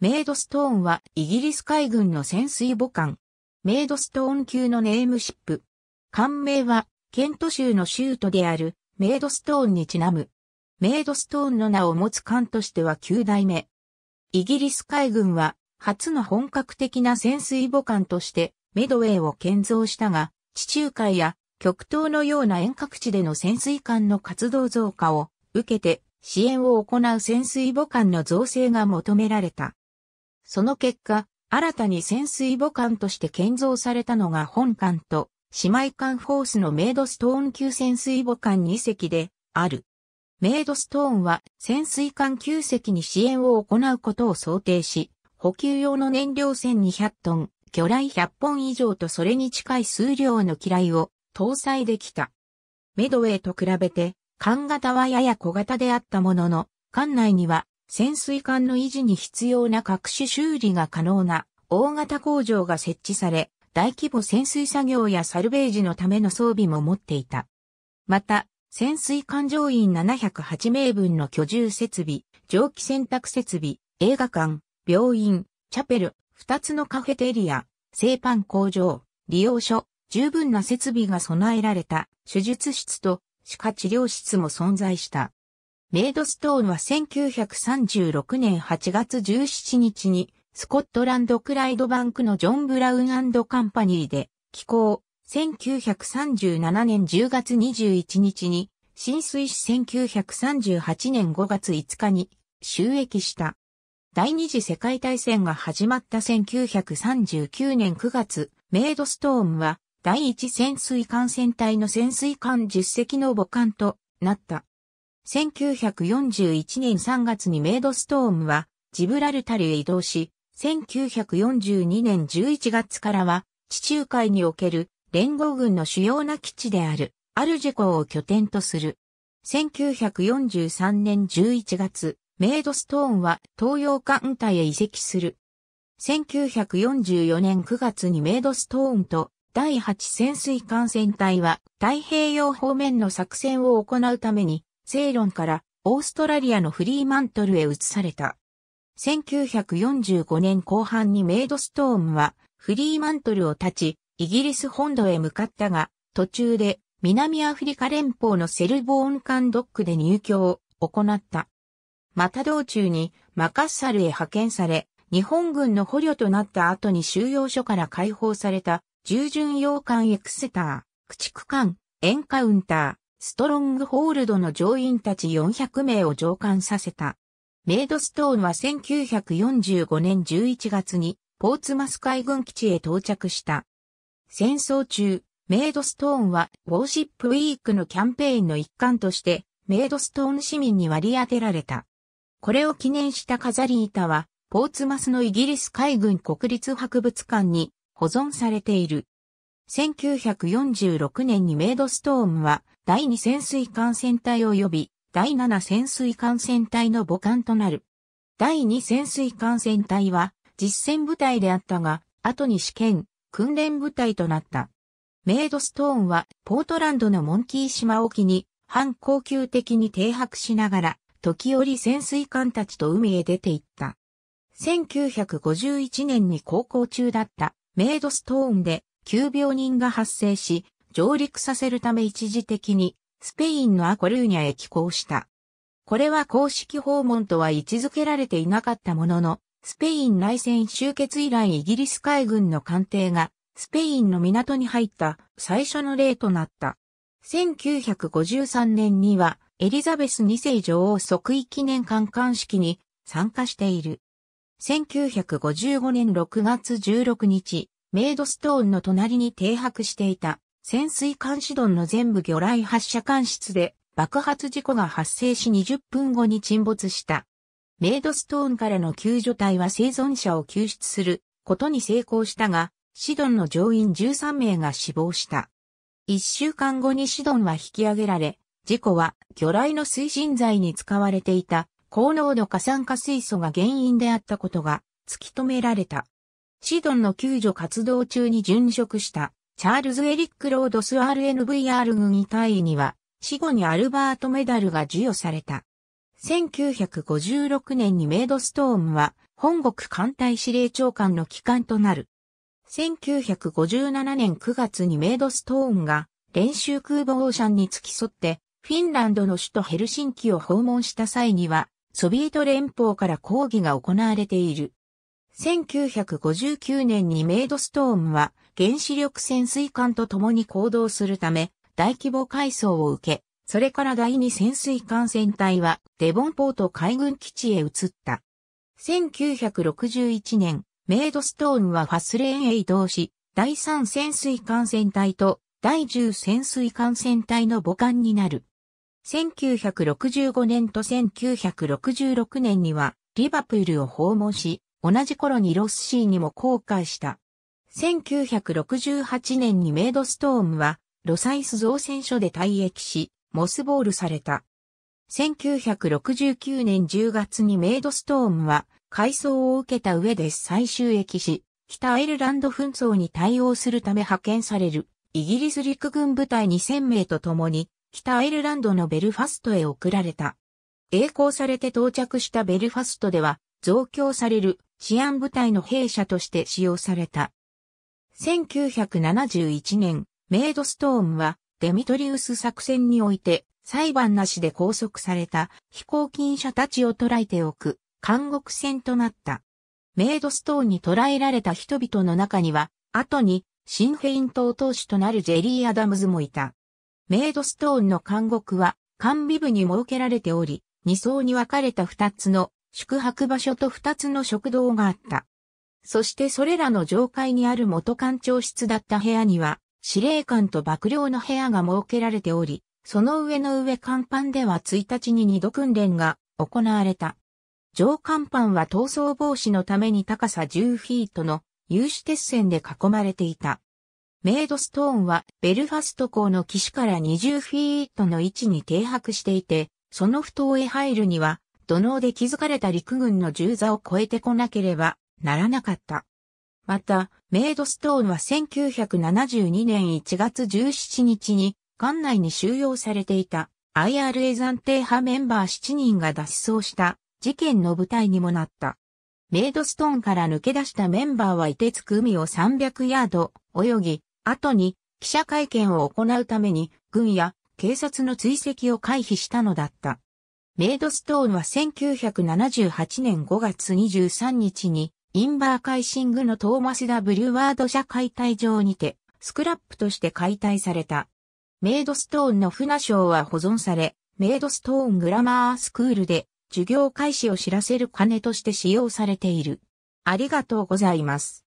メイドストーンはイギリス海軍の潜水母艦。メイドストーン級のネームシップ。艦名は、ケント州の州都であるメイドストーンにちなむ。メイドストーンの名を持つ艦としては9代目。イギリス海軍は、初の本格的な潜水母艦として、メドウェイを建造したが、地中海や極東のような遠隔地での潜水艦の活動増加を受けて支援を行う潜水母艦の造成が求められた。その結果、新たに潜水母艦として建造されたのが本艦と、姉妹艦フォースのメイドストーン級潜水母艦2隻で、ある。メイドストーンは潜水艦9隻に支援を行うことを想定し、補給用の燃料1200トン、魚雷100本以上とそれに近い数量の機雷を搭載できた。メドウェイと比べて、艦型はやや小型であったものの、艦内には潜水艦の維持に必要な各種修理が可能な大型工場が設置され、大規模潜水作業やサルベージのための装備も持っていた。また、潜水艦乗員708名分の居住設備、蒸気洗濯設備、映画館、病院、チャペル、2つのカフェテリア、製パン工場、利用所、十分な設備が備えられた手術室と歯科治療室も存在した。メイドストーンは1936年8月17日に、スコットランドクライドバンクのジョン・ブラウンカンパニーで、寄港、1937年10月21日に、浸水し1938年5月5日に、収益した。第二次世界大戦が始まった1939年9月、メイドストーンは、第一潜水艦船隊の潜水艦10隻の母艦となった。1941年3月にメイドストームはジブラルタルへ移動し、1942年11月からは地中海における連合軍の主要な基地であるアルジェ港を拠点とする。1943年11月、メイドストーンは東洋艦隊へ移籍する。1944年9月にメイドストーンと第8潜水艦船隊は太平洋方面の作戦を行うためにセイロンからオーストラリアのフリーマントルへ移された。1945年後半にメイドストームはフリーマントルを立ち、イギリス本土へ向かったが、途中で南アフリカ連邦のセルボーン間ドックで入居を行った。また道中にマカッサルへ派遣され、日本軍の捕虜となった後に収容所から解放された従順洋艦エクセター、駆逐艦、エンカウンター、ストロングホールドの乗員たち400名を乗艦させた。メイドストーンは1945年11月にポーツマス海軍基地へ到着した。戦争中、メイドストーンはウォーシップウィークのキャンペーンの一環としてメイドストーン市民に割り当てられた。これを記念した飾り板はポーツマスのイギリス海軍国立博物館に保存されている。1946年にメイドストーンは第2潜水艦船隊及び第7潜水艦船隊の母艦となる。第2潜水艦船隊は実戦部隊であったが、後に試験、訓練部隊となった。メイドストーンはポートランドのモンキー島沖に反恒級的に停泊しながら、時折潜水艦たちと海へ出て行った。1951年に航行中だったメイドストーンで急病人が発生し、上陸させるため一時的にスペインのアコルーニャへ寄港した。これは公式訪問とは位置づけられていなかったものの、スペイン内戦終結以来イギリス海軍の艦艇がスペインの港に入った最初の例となった。1953年にはエリザベス2世女王即位記念観艦式に参加している。1955年6月16日、メイドストーンの隣に停泊していた潜水艦シドンの全部魚雷発射艦室で爆発事故が発生し20分後に沈没した。メイドストーンからの救助隊は生存者を救出することに成功したが、シドンの乗員13名が死亡した。1週間後にシドンは引き上げられ、事故は魚雷の推進剤に使われていた高濃度過酸化水素が原因であったことが突き止められた。シドンの救助活動中に殉職した。チャールズ・エリック・ロードス RNVR 軍に隊員には、死後にアルバートメダルが授与された。1956年にメイドストームは、本国艦隊司令長官の機関となる。1957年9月にメイドストーンが練習空母オーシャンに付き添って、フィンランドの首都ヘルシンキを訪問した際には、ソビエト連邦から抗議が行われている。1959年にメイドストーンは原子力潜水艦と共に行動するため、大規模改装を受け、それから第二潜水艦船隊はデボンポート海軍基地へ移った。1961年、メイドストーンはファスレーンへ移動し、第三潜水艦船隊と第十潜水艦船隊の母艦になる。1965年と1966年にはリバプールを訪問し、同じ頃にロスシーにも航海した。1968年にメイドストームは、ロサイス造船所で退役し、モスボールされた。1969年10月にメイドストームは、改装を受けた上で再収益し、北アイルランド紛争に対応するため派遣される、イギリス陸軍部隊2000名と共に、北アイルランドのベルファストへ送られた。栄光されて到着したベルファストでは、増強される治安部隊の兵舎として使用された。1971年、メイドストーンはデミトリウス作戦において裁判なしで拘束された飛行禁者たちを捕らえておく監獄船となった。メイドストーンに捕らえられた人々の中には、後にシンフェイン党党首となるジェリー・アダムズもいた。メイドストーンの監獄は管備部に設けられており、二層に分かれた二つの宿泊場所と二つの食堂があった。そしてそれらの上階にある元官庁室だった部屋には、司令官と幕僚の部屋が設けられており、その上の上甲板では1日に二度訓練が行われた。上甲板は闘争防止のために高さ10フィートの有刺鉄線で囲まれていた。メイドストーンはベルファスト港の岸から20フィートの位置に停泊していて、その不当へ入るには、土のうで築かれた陸軍の銃座を越えてこなければならなかった。また、メイドストーンは1972年1月17日に、館内に収容されていた IRA 暫定派メンバー7人が脱走した事件の舞台にもなった。メイドストーンから抜け出したメンバーは凍てつく海を300ヤード泳ぎ、後に記者会見を行うために軍や警察の追跡を回避したのだった。メイドストーンは1978年5月23日にインバーカイシングのトーマス・ダ・ブリュワード社解体場にて、スクラップとして解体された。メイドストーンの船賞は保存され、メイドストーングラマースクールで授業開始を知らせる金として使用されている。ありがとうございます。